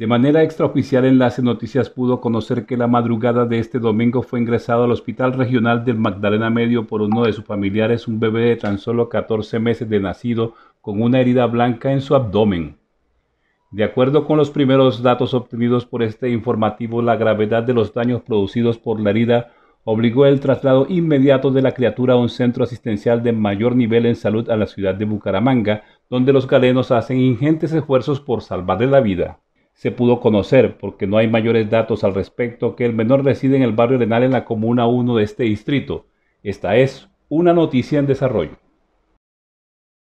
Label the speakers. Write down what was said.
Speaker 1: De manera extraoficial, Enlace Noticias pudo conocer que la madrugada de este domingo fue ingresado al Hospital Regional del Magdalena Medio por uno de sus familiares, un bebé de tan solo 14 meses de nacido con una herida blanca en su abdomen. De acuerdo con los primeros datos obtenidos por este informativo, la gravedad de los daños producidos por la herida obligó el traslado inmediato de la criatura a un centro asistencial de mayor nivel en salud a la ciudad de Bucaramanga, donde los galenos hacen ingentes esfuerzos por salvarle la vida se pudo conocer, porque no hay mayores datos al respecto, que el menor reside en el barrio Renal en la Comuna 1 de este distrito. Esta es una noticia en desarrollo.